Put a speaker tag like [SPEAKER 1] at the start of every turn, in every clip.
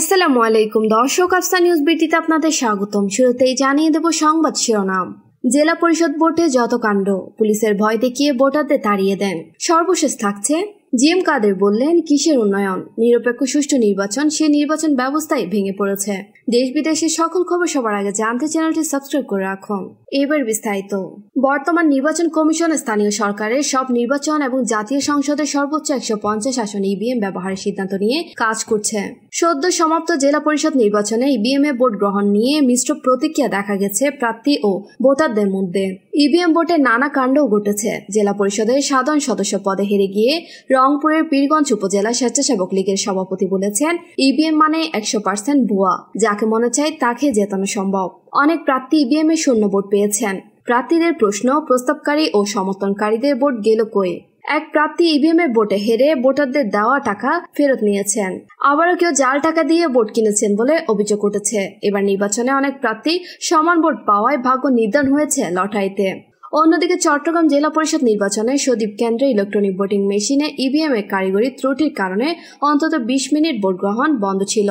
[SPEAKER 1] আসসালামু আলাইকুম দর্শক আফসা নিউজ বিটিতে আপনাদের স্বাগতম শুরুতেই জানিয়ে দেব সংবাদ শিরোনাম জেলা পরিষদ ভোটে যত কাণ্ড পুলিশের ভয় দেখিয়ে ভোটারদের তাড়িয়ে দেন সর্বশেষ থাকছে জি এম কাদের বললেন কিসের উন্নয়ন নিরপেক্ষ সুষ্ঠু নির্বাচন সে নির্বাচন ব্যবস্থায় ভেঙে পড়েছে দেশ বিদেশের সকল খবর সবার আগে জানতে চ্যানেলটি সাবস্ক্রাইব করে রাখুন এবার বিস্তারিত বর্তমান নির্বাচন কমিশন স্থানীয় সরকারের সব নির্বাচন এবং জাতীয় সংসদের সর্বোচ্চ একশো পঞ্চাশ আসন ইভিএম ব্যবহারের সিদ্ধান্ত নিয়ে কাজ করছে সদ্য সমাপ্ত জেলা পরিষদ নির্বাচনে ইভিএম এ ভোট গ্রহণ নিয়ে মিশ্র প্রতিক্রিয়া দেখা গেছে প্রার্থী ও ভোটারদের মধ্যে ইভিএম ভোটে নানা কাণ্ডও ঘটেছে জেলা পরিষদের সাধারণ সদস্য পদে হেরে গিয়ে রংপুরের পীরগঞ্জ উপজেলা স্বেচ্ছাসেবক লীগের সভাপতি বলেছেন ইভিএম e মানে একশো পার্সেন্ট ভুয়া যাকে মনে চায় তাকে জেতানো সম্ভব অনেক প্রার্থী ইভিএম e এ শূন্য ভোট পেয়েছেন প্রার্থীদের প্রশ্ন প্রস্তাবকারী ও সমর্থনকারীদের ভোট গেল কই এক প্রার্থী ইভিএম e এর ভোটে হেরে ভোটারদের দেওয়া টাকা ফেরত নিয়েছেন আবারও কেউ জাল টাকা দিয়ে ভোট কিনেছেন বলে অভিযোগ উঠেছে এবার নির্বাচনে অনেক প্রার্থী সমান ভোট পাওয়ায় ভাগ্য নির্ধারণ হয়েছে লটাইতে অন্যদিকে চট্টগ্রাম জেলা পরিষদ নির্বাচনে সদীপ কেন্দ্রে ইলেকট্রনিক ভোটিং মেশিনে ইভিএম e এর কারিগরি ত্রুটির কারণে অন্তত বিশ মিনিট ভোট গ্রহণ বন্ধ ছিল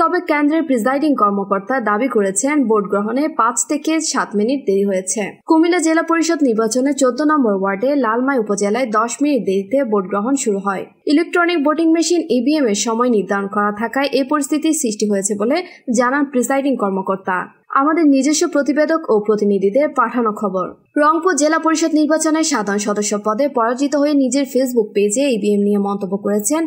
[SPEAKER 1] তবে কেন্দ্রের প্রিজাইডিং কর্মকর্তা দাবি করেছেন ভোট গ্রহণে পাঁচ থেকে সাত মিনিট দেরি হয়েছে কুমিল্লা জেলা পরিষদ নির্বাচনে চোদ্দ নম্বর ওয়ার্ডে লালমাই উপজেলায় দশ মিনিট দেরিতে ভোট গ্রহণ শুরু হয় electronic voting machine EVM e এর সময় নির্ধারণ করা থাকায় এ পরিস্থিতির সৃষ্টি হয়েছে বলে জানান প্রিসাইডিং কর্মকর্তা আমাদের নিজস্ব প্রতিবেদক ও প্রতিনিধিদের পাঠানো খবর রংপুর জেলা পরিষদ নির্বাচনে সাধারণ সদস্য পদে পরাজিত হয়ে নিজের ফেসবুক পেজে ইভিএম নিয়ে মন্তব্য করেছেন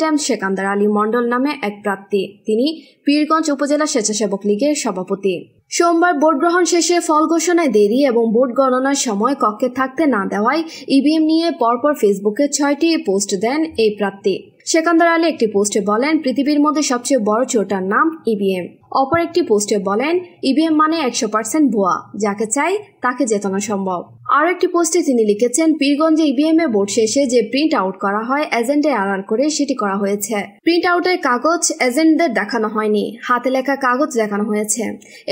[SPEAKER 1] টেম সেকান্দার আলী মণ্ডল নামে এক প্রার্থী তিনি পীরগঞ্জ উপজেলা স্বেচ্ছাসেবক লীগের সভাপতি সোমবার ভোট গ্রহণ শেষে ফল ঘোষণায় দেরি এবং ভোট গণনার সময় কক্ষে থাকতে না দেওয়ায় ইভিএম নিয়ে পরপর ফেসবুকে ছয়টি পোস্ট দেন এই প্রার্থী সেকান্দার আলী একটি পোস্টে বলেন পৃথিবীর মধ্যে সবচেয়ে বড় চোটার নাম ইভিএম অপর একটি পোস্টে বলেন ইভিএম মানে একশো পার্সেন্ট ভুয়া যাকে চাই তাকে জেতানো সম্ভব আর একটি পোস্টে তিনি লিখেছেন পীরগঞ্জে ইভিএম e এ ভোট শেষে যে প্রিন্ট আউট করা হয় এজেন্টে আড়াল করে সেটি করা হয়েছে প্রিন্ট আউটের কাগজ এজেন্টদের দেখানো হয়নি হাতে লেখা কাগজ দেখানো হয়েছে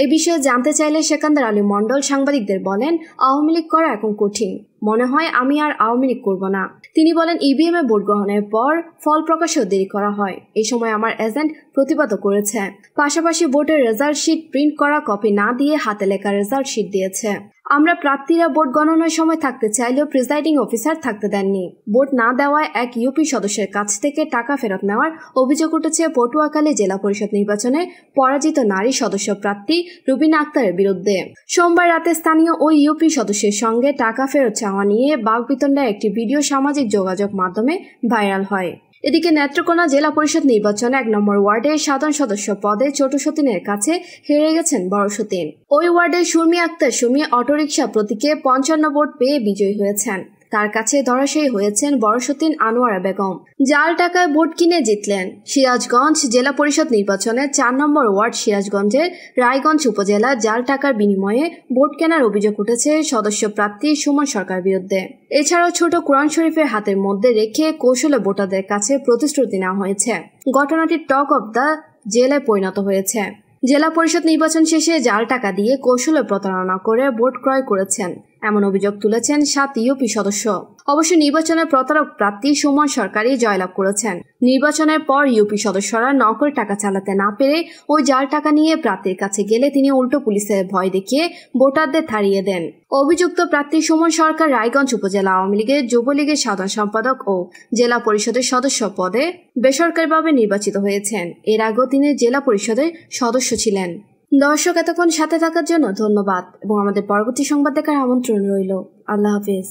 [SPEAKER 1] এই বিষয়ে জানতে চাইলে সেকান্দার আলী মণ্ডল সাংবাদিকদের বলেন আওয়ামী লীগ করা এখন কঠিন মনে হয় আমি আর আওয়ামী লীগ করব না তিনি বলেন ইভিএম e এ ভোট গ্রহণের পর ফল প্রকাশেও দেরি করা হয় এই সময় আমার এজেন্ট প্রতিবাদ করেছে পাশাপাশি ভোটের রেজাল্ট শিট প্রিন্ট করা কপি না দিয়ে হাতে লেখা রেজাল্ট শিট দিয়েছে আমরা প্রার্থীরা ভোট গণনার সময় থাকতে চাইলেও প্রিসাইডিং অফিসার থাকতে দেননি ভোট না দেওয়ায় এক ইউপি সদস্যের কাছ থেকে টাকা ফেরত নেওয়ার অভিযোগ উঠেছে পটুয়াখালী জেলা পরিষদ নির্বাচনে পরাজিত নারী সদস্য প্রার্থী রুবিনা আক্তারের বিরুদ্ধে সোমবার রাতে স্থানীয় ওই ইউপি সদস্যের সঙ্গে টাকা ফেরত চাওয়া নিয়ে বাগবিতণ্ডায় একটি ভিডিও সামাজিক যোগাযোগ মাধ্যমে ভাইরাল হয় এদিকে নেত্রকোনা জেলা পরিষদ নির্বাচনে এক নম্বর ওয়ার্ডের সাধারণ সদস্য পদে ছোট সতীনের কাছে হেরে গেছেন বড় সতীন ওই ওয়ার্ডের সুমি আক্তার সুমি অটোরিকশা প্রতীকে পঞ্চান্ন ভোট পেয়ে বিজয়ী হয়েছেন তার কাছে ধরাশায়ী হয়েছেন বরসতিন আনোয়ারা বেগম জাল টাকায় ভোট কিনে জিতলেন সিরাজগঞ্জ জেলা পরিষদ নির্বাচনে চার নম্বর ওয়ার্ড সিরাজগঞ্জের রায়গঞ্জ উপজেলা জাল টাকার বিনিময়ে ভোট কেনার অভিযোগ উঠেছে সদস্য প্রার্থী সুমন সরকার বিরুদ্ধে এছাড়াও ছোট কোরআন শরীফের হাতের মধ্যে রেখে কৌশলে ভোটারদের কাছে প্রতিশ্রুতি নেওয়া হয়েছে ঘটনাটি টক অব দ্য জেলে পরিণত হয়েছে জেলা পরিষদ নির্বাচন শেষে জাল টাকা দিয়ে কৌশলে প্রতারণা করে ভোট ক্রয় করেছেন এমন অভিযোগ তুলেছেন সাত ইউপি সদস্য অবশ্য নির্বাচনের প্রতারক প্রার্থী সুমন সরকারই জয়লাভ করেছেন নির্বাচনের পর ইউপি সদস্যরা নকল টাকা চালাতে না পেরে ওই জাল টাকা নিয়ে প্রার্থীর কাছে গেলে তিনি উল্টো পুলিশের ভয় দেখিয়ে ভোটারদের থাড়িয়ে দেন অভিযুক্ত প্রার্থী সুমন সরকার রায়গঞ্জ উপজেলা আওয়ামী লীগের যুবলীগের সাধারণ সম্পাদক ও জেলা পরিষদের সদস্য পদে বেসরকারিভাবে নির্বাচিত হয়েছেন এর আগেও তিনি জেলা পরিষদের সদস্য ছিলেন দর্শক এতক্ষণ সাথে থাকার জন্য ধন্যবাদ এবং আমাদের পরবর্তী সংবাদ দেখার আমন্ত্রণ রইল আল্লাহ হাফিজ